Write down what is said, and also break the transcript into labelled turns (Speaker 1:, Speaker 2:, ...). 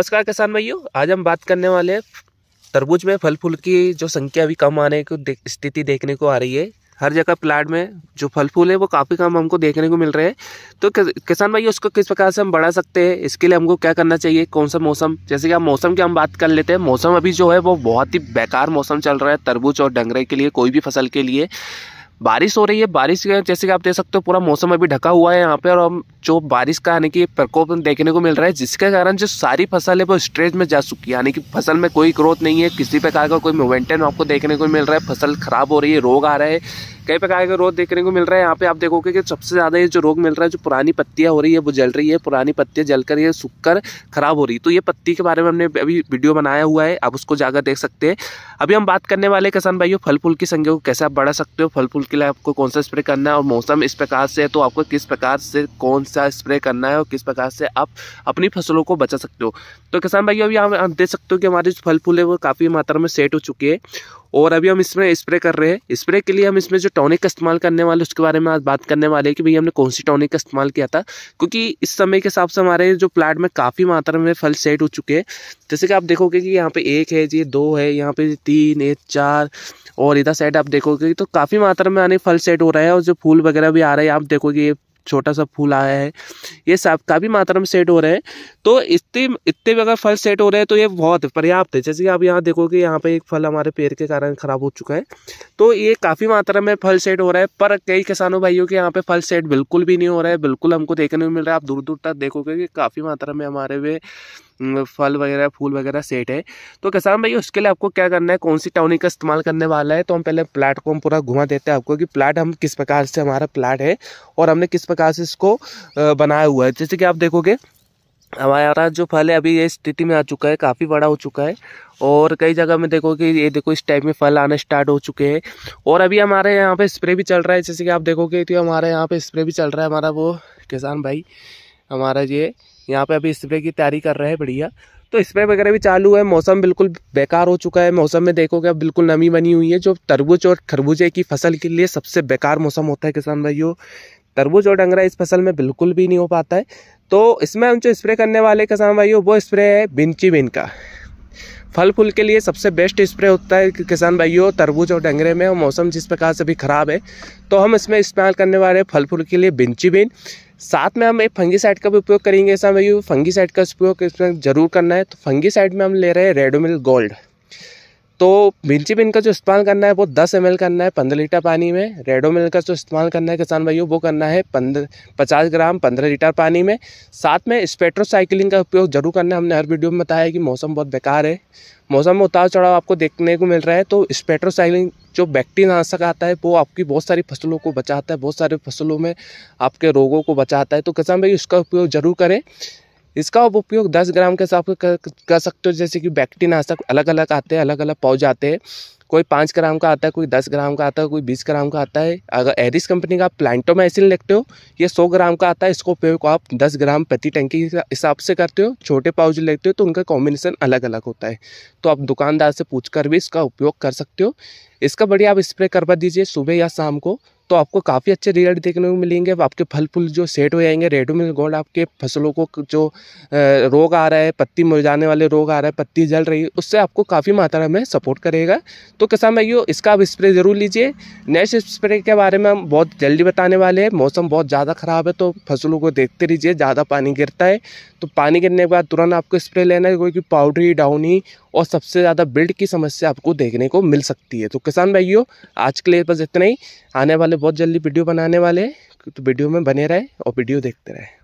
Speaker 1: नमस्कार किसान भाइयों आज हम बात करने वाले तरबूज में फल फूल की जो संख्या अभी कम आने की दे, स्थिति देखने को आ रही है हर जगह प्लाट में जो फल फूल है वो काफ़ी कम हमको देखने को मिल रहे हैं तो किसान भाई उसको किस प्रकार से हम बढ़ा सकते हैं इसके लिए हमको क्या करना चाहिए कौन सा मौसम जैसे कि हम मौसम की हम बात कर लेते हैं मौसम अभी जो है वो बहुत ही बेकार मौसम चल रहा है तरबूज और डंगरे के लिए कोई भी फसल के लिए बारिश हो रही है बारिश जैसे कि आप देख सकते हो पूरा मौसम अभी ढका हुआ है यहाँ पे और हम जो बारिश का यानी कि प्रकोप देखने को मिल रहा है जिसके कारण जो सारी फसल है वो स्ट्रेज में जा चुकी है यानी कि फसल में कोई ग्रोथ नहीं है किसी प्रकार का कोई मोमेंटम आपको देखने को मिल रहा है फसल खराब हो रही है रोग आ रहा है कई प्रकार के रोग देखने को मिल रहा है यहाँ पे आप देखोगे कि सबसे ज़्यादा ये जो रोग मिल रहा है जो पुरानी पत्तियाँ हो रही है वो जल रही है पुरानी पत्तियाँ जलकर ये सूखकर खराब हो रही तो ये पत्ती के बारे में हमने अभी वीडियो बनाया हुआ है आप उसको जाकर देख सकते हैं अभी हम बात करने वाले किसान भाइयों फल फूल की संख्या को कैसे आप बढ़ा सकते हो फल फूल के लिए आपको कौन सा स्प्रे करना है और मौसम इस प्रकार से है तो आपको किस प्रकार से कौन सा स्प्रे करना है और किस प्रकार से आप अपनी फसलों को बचा सकते हो तो किसान भाइयों अभी आप देख सकते हो कि हमारे जो फल फूल है वो काफ़ी मात्रा में सेट हो चुके हैं और अभी हम इसमें स्प्रे कर रहे हैं स्प्रे के लिए हम इसमें जो टॉनिक का इस्तेमाल करने वाले उसके बारे में आज बात करने वाले हैं कि भाई हमने कौन सी टॉनिक का इस्तेमाल किया था क्योंकि इस समय के हिसाब से हमारे जो प्लांट में काफ़ी मात्रा में फल सेट हो चुके हैं जैसे कि आप देखोगे कि यहाँ पे एक है ये दो है यहाँ पे तीन एक चार और इधर साइड आप देखोगे तो काफ़ी मात्रा में आने फल सेट हो रहा है और जो फूल वगैरह भी आ रहे हैं आप देखोगे ये छोटा सा फूल आया है ये सब काफ़ी मात्रा में सेट हो रहे हैं तो इतने इतने भी अगर फल सेट हो रहे हैं तो ये बहुत पर्याप्त है जैसे कि आप यहाँ देखोगे यहाँ पे एक फल हमारे पेड़ के कारण ख़राब हो चुका है तो ये काफ़ी मात्रा में फल सेट हो रहा है पर कई किसानों भाइयों के यहाँ पे फल सेट बिल्कुल भी नहीं हो रहा है बिल्कुल हमको देखने को मिल रहा है आप दूर दूर तक देखोगे कि काफ़ी मात्रा में हमारे वे फल वगैरह फूल वगैरह सेट है तो किसान भाई उसके लिए आपको क्या करना है कौन सी टॉनिक का इस्तेमाल करने वाला है तो हम पहले प्लाट को हम पूरा घुमा देते हैं आपको कि प्लाट हम किस प्रकार से हमारा प्लाट है और हमने किस प्रकार से इसको बनाया हुआ हुआ है जैसे कि आप देखोगे हमारा जो फल है अभी ये स्थिति में आ चुका है काफ़ी बड़ा हो चुका है और कई जगह में देखो कि ये देखो इस टाइप में फल आने स्टार्ट हो चुके हैं और अभी हमारे यहाँ पे स्प्रे भी चल रहा है जैसे कि आप देखोगे तो हमारे यहाँ पे स्प्रे भी चल रहा है हमारा वो किसान भाई हमारा ये यहाँ पे अभी स्प्रे की तैयारी कर रहे हैं बढ़िया तो स्प्रे वगैरह भी चालू है मौसम बिल्कुल बेकार हो चुका है मौसम में देखोगे अब बिल्कुल नमी बनी हुई है जो तरबूज और खरबूजे की फसल के लिए सबसे बेकार मौसम होता है किसान भाइयों तरबूज और डंगरा इस फसल में बिल्कुल भी नहीं हो पाता है तो इसमें हम जो स्प्रे करने वाले किसान भाइयों वो स्प्रे है बिनची बिन का फल फूल के लिए सबसे बेस्ट स्प्रे होता है किसान भाइयों तरबूज और डंगरे में मौसम जिस प्रकार से भी ख़राब है तो हम इसमें इस्तेमाल करने वाले फल फूल के लिए बिंची बिन साथ में हम एक फंगी साइड का भी उपयोग करेंगे किसान भाइयों फंगी साइड का उपयोग इसमें ज़रूर करना है तो फंगी साइड में हम ले रहे हैं रेडोमिल गोल्ड तो भिंची का जो इस्तेमाल करना है वो दस एम करना है पंद्रह लीटर पानी में रेडो मिल का जो इस्तेमाल करना है किसान भाइयों वो करना है पंद्रह पचास ग्राम पंद्रह लीटर पानी में साथ में स्पेट्रोसाइकिलिंग का उपयोग जरूर करना है हमने हर वीडियो में बताया है कि मौसम बहुत बेकार है मौसम में उतार चढ़ाव आपको देखने को मिल रहा है तो स्पेट्रोसाइकिलिंग जो नाशक आता है वो आपकी बहुत सारी फसलों को बचाता है बहुत सारे फसलों में आपके रोगों को बचाता है तो किसान भाई उसका उपयोग जरूर करें इसका आप उपयोग 10 ग्राम के हिसाब से कर सकते हो जैसे कि बैक्टीनाशक अलग अलग आते हैं अलग अलग पाउच आते हैं कोई पाँच ग्राम का आता है कोई दस ग्राम का आता है कोई बीस ग्राम का आता है अगर एरिस कंपनी का प्लांटोमाइसिन लेते हो ये सौ ग्राम का आता है इसको उपयोग आप दस ग्राम प्रति टंकी के हिसाब से करते हो छोटे पाउच लेते हो तो उनका कॉम्बिनेशन अलग अलग होता है तो आप दुकानदार से पूछ कर भी इसका उपयोग कर सकते हो इसका बढ़िया आप स्प्रे करवा दीजिए सुबह या शाम को तो आपको काफ़ी अच्छे रिजल्ट देखने को मिलेंगे आपके फल फूल जो सेट हो जाएंगे रेडोमिल गोल्ड आपके फसलों को जो रोग आ रहा है पत्ती मुरझाने वाले रोग आ रहा है पत्ती जल रही है उससे आपको काफ़ी मात्रा में सपोर्ट करेगा तो किसान भाइयों इसका आप स्प्रे ज़रूर लीजिए नेक्स्ट स्प्रे के बारे में हम बहुत जल्दी बताने वाले हैं मौसम बहुत ज़्यादा ख़राब है तो फसलों को देखते रहिए ज़्यादा पानी गिरता है तो पानी गिरने के बाद तुरंत आपको स्प्रे लेना है क्योंकि पाउडरी डाउनी और सबसे ज़्यादा बिल्ड की समस्या आपको देखने को मिल सकती है तो किसान भाइयों आज के लिए बस इतना ही आने वाले बहुत जल्दी वीडियो बनाने वाले हैं तो वीडियो में बने रहे और वीडियो देखते रहे